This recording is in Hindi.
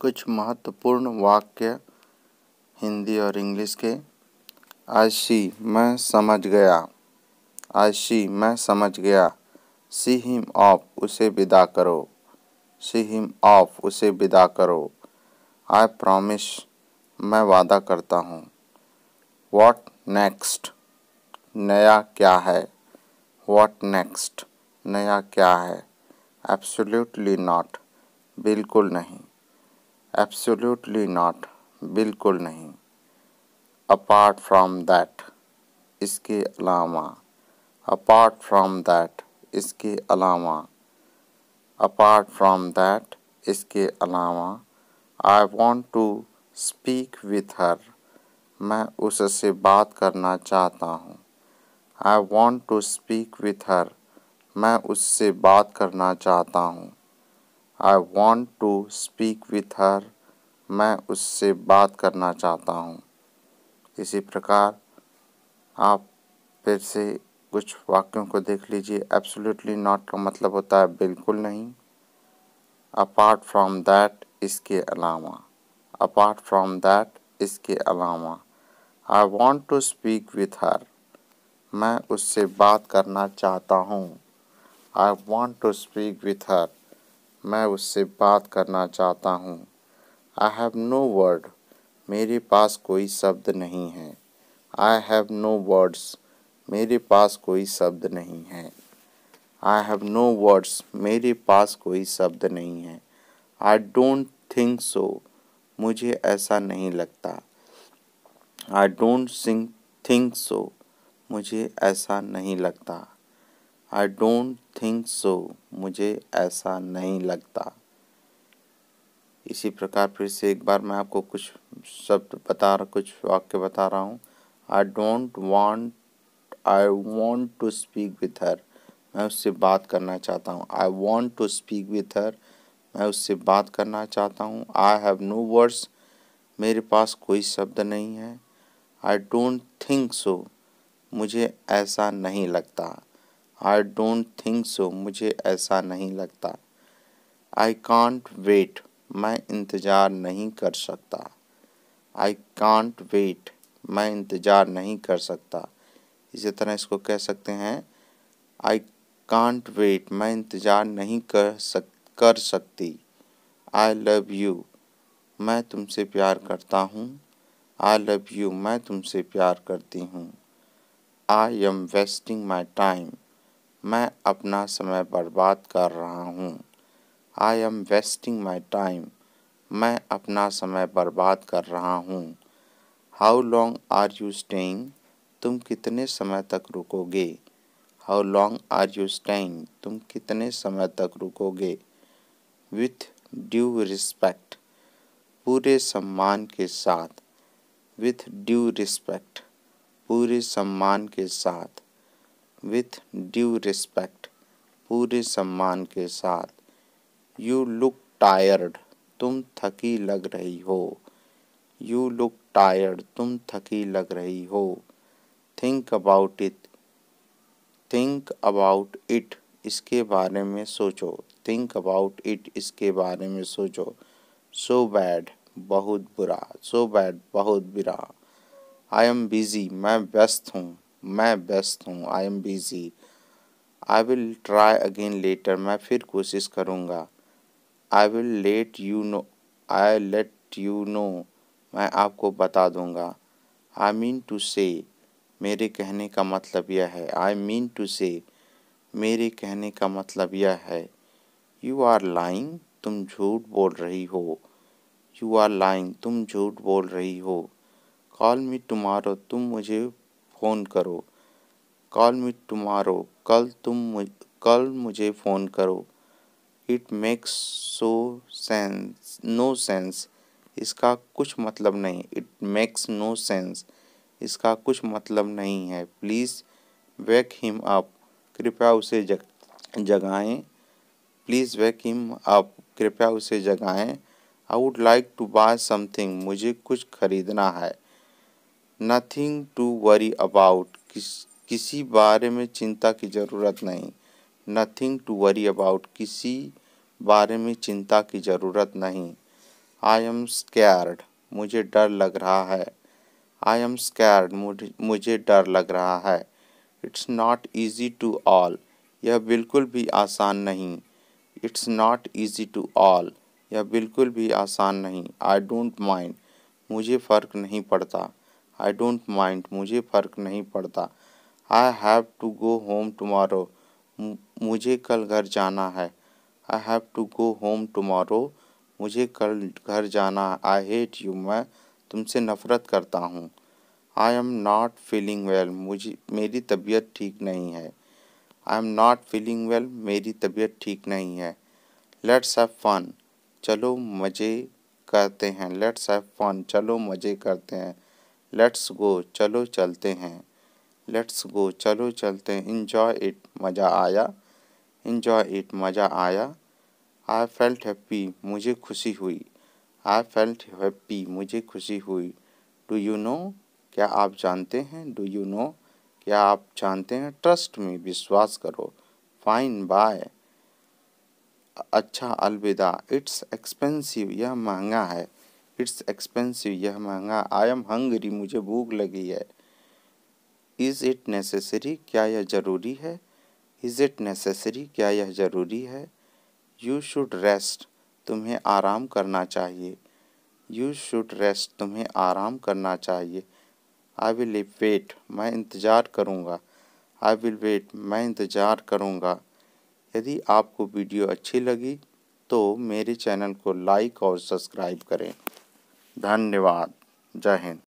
कुछ महत्वपूर्ण वाक्य हिंदी और इंग्लिश के आई सी मैं समझ गया आई सी मैं समझ गया सी हिम ऑफ उसे विदा करो सी हिम ऑफ उसे विदा करो आई प्रॉमिस मैं वादा करता हूँ वॉट नेक्स्ट नया क्या है वॉट नेक्स्ट नया क्या है एब्सोल्युटली नॉट बिल्कुल नहीं एब्सोल्युटली नॉट बिल्कुल नहीं अपार्ट फ्रॉम दैट इसके अलावा अपार्ट फ्रॉम दैट इसके अलावा अपार्ट फ्रॉम दैट इसके अलावा I want to speak with her मैं उससे बात करना चाहता हूँ I want to speak with her मैं उससे बात करना चाहता हूँ I want to speak with her मैं उससे बात करना चाहता हूँ इसी प्रकार आप फिर से कुछ वाक्यों को देख लीजिए एब्सोल्युटली नॉट का मतलब होता है बिल्कुल नहीं अपार्ट फ्रॉम दैट इसके अलावा अपार्ट फ्रॉम दैट इसके अलावा I want to speak with her मैं उससे बात करना चाहता हूँ I want to speak with her मैं उससे बात करना चाहता हूँ आई हैव नो वर्ड मेरे पास कोई शब्द नहीं है आई हैव नो वर्ड्स मेरे पास कोई शब्द नहीं है आई हैव नो वर्ड्स मेरे पास कोई शब्द नहीं है आई डोंट थिंक सो मुझे ऐसा नहीं लगता I don't sink think so मुझे ऐसा नहीं लगता आई डोंट थिंक सो मुझे ऐसा नहीं लगता इसी प्रकार फिर से एक बार मैं आपको कुछ शब्द बता रहा कुछ वाक्य बता रहा हूँ I don't want I want to speak with her मैं उससे बात करना चाहता हूँ I want to speak with her मैं उससे बात करना चाहता हूँ आई हैव नो वर्ड्स मेरे पास कोई शब्द नहीं है आई डोंट थिंक सो मुझे ऐसा नहीं लगता आई डोंट थिंक सो मुझे ऐसा नहीं लगता आई कॉन्ट वेट मैं इंतज़ार नहीं कर सकता आई कॉन्ट वेट मैं इंतज़ार नहीं कर सकता इसी तरह इसको कह सकते हैं आई कॉन्ट वेट मैं इंतज़ार नहीं कर सक कर सकती आई लव यू मैं तुमसे प्यार करता हूँ आई लव यू मैं तुमसे प्यार करती हूँ I am wasting my time मैं अपना समय बर्बाद कर रहा हूँ I am wasting my time मैं अपना समय बर्बाद कर रहा हूँ how long are you staying तुम कितने समय तक रुकोगे how long are you staying तुम कितने समय तक रुकोगे विथ ड्यू रिस्पेक्ट पूरे सम्मान के साथ विथ ड्यू रिस्पेक्ट पूरे सम्मान के साथ विथ ड्यू रिस्पेक्ट पूरे सम्मान के साथ यू लुक टायर्ड तुम थकी लग रही हो यू लुक टायर्ड तुम थकी लग रही हो think about it think about it इसके बारे में सोचो थिंक अबाउट इट इसके बारे में सोचो सो so बैड बहुत बुरा सो so बैड बहुत बुरा आई एम बिज़ी मैं व्यस्त हूँ मैं व्यस्त हूँ I am busy I will try again later मैं फिर कोशिश करूँगा I will let you know I let you know मैं आपको बता दूँगा आई मीन टू से मेरे कहने का मतलब यह है आई मीन टू से मेरे कहने का मतलब यह है यू आर लाइंग तुम झूठ बोल रही हो यू आर लाइंग तुम झूठ बोल रही हो कॉल मी टुमारो तुम मुझे फ़ोन करो कॉल मी टुमारो कल तुम मुझ कल मुझे फ़ोन करो it makes so sense no sense इसका कुछ मतलब नहीं इट मेक्स नो सेंस इसका कुछ मतलब नहीं है प्लीज़ वेक हिम अप कृपया उसे जग जगाएं प्लीज़ वेक हिम अप कृपया उसे जगाएं I would like to buy something मुझे कुछ खरीदना है नथिंग टू वरी अबाउट किस किसी बारे में चिंता की ज़रूरत नहीं नथिंग टू वरी अबाउट किसी बारे में चिंता की ज़रूरत नहीं आई एम स्कैर्ड मुझे डर लग रहा है आई एम स्कैर्ड मुझे डर लग रहा है it's not easy to all यह बिल्कुल भी आसान नहीं it's not easy to all यह बिल्कुल भी आसान नहीं आई डोंट माइंड मुझे फ़र्क नहीं पड़ता आई डोंट माइंड मुझे फ़र्क नहीं पड़ता I have to go home tomorrow मुझे कल घर जाना है I have to go home tomorrow मुझे कल घर जाना है आई हेट यू मैं तुमसे नफ़रत करता हूँ I am not feeling well मुझे मेरी तबीयत ठीक नहीं है I am not feeling well मेरी तबीयत ठीक नहीं है लेट्स हैव फन चलो मज़े करते हैं लेट्स हैव फन चलो मज़े करते हैं लेट्स गो चलो चलते हैं लेट्स गो चलो चलते हैं इन्जॉय इट मज़ा आया इन्जॉय इट मज़ा आया आई फेल्ट हैप्पी मुझे खुशी हुई आई फेल्ट हैप्पी मुझे खुशी हुई डू यू नो क्या आप जानते हैं डू यू नो क्या आप जानते हैं ट्रस्ट में विश्वास करो फाइन बाय अच्छा अलविदा इट्स एक्सपेंसिव यह महंगा है इट्स एक्सपेंसिव यह महंगा आई एम हंगरी मुझे भूख लगी है इज़ इट नेसेसरी क्या यह ज़रूरी है इज़ इट नेसेसरी क्या यह ज़रूरी है यू शुड रेस्ट तुम्हें आराम करना चाहिए यू शुड रेस्ट तुम्हें आराम करना चाहिए आई विल वेट मैं इंतज़ार करूँगा आई विल वेट मैं इंतज़ार करूँगा यदि आपको वीडियो अच्छी लगी तो मेरे चैनल को लाइक और सब्सक्राइब करें धन्यवाद जय हिंद